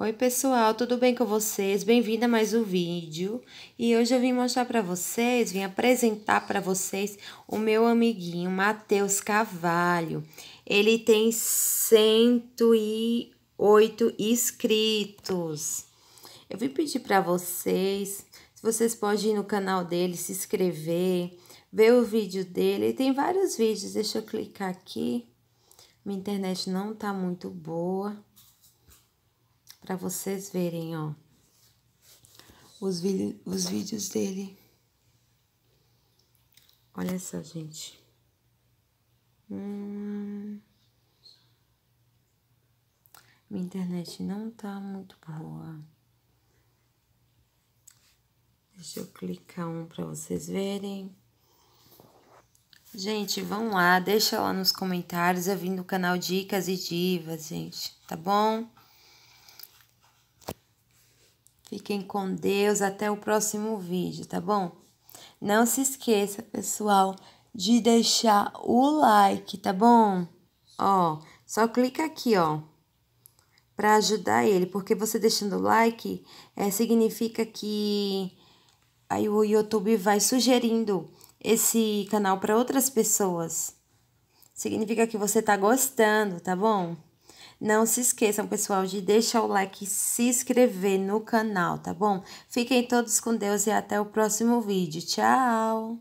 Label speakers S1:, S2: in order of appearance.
S1: Oi pessoal, tudo bem com vocês? Bem-vinda a mais um vídeo. E hoje eu vim mostrar para vocês, vim apresentar para vocês o meu amiguinho Matheus Cavalho. Ele tem 108 inscritos. Eu vim pedir para vocês, se vocês podem ir no canal dele, se inscrever, ver o vídeo dele. Ele tem vários vídeos, deixa eu clicar aqui. Minha internet não tá muito boa para vocês verem, ó, os, os vídeos dele. Olha essa,
S2: gente. Hum, minha internet não tá muito boa. Deixa eu clicar um para vocês verem.
S1: Gente, vão lá, deixa lá nos comentários. Eu vim do canal Dicas e Divas, gente, tá bom? Fiquem com Deus até o próximo vídeo, tá bom? Não se esqueça, pessoal, de deixar o like, tá bom? Ó, só clica aqui, ó, para ajudar ele, porque você deixando o like é, significa que aí o YouTube vai sugerindo esse canal para outras pessoas. Significa que você tá gostando, tá bom? Não se esqueçam, pessoal, de deixar o like e se inscrever no canal, tá bom? Fiquem todos com Deus e até o próximo vídeo. Tchau!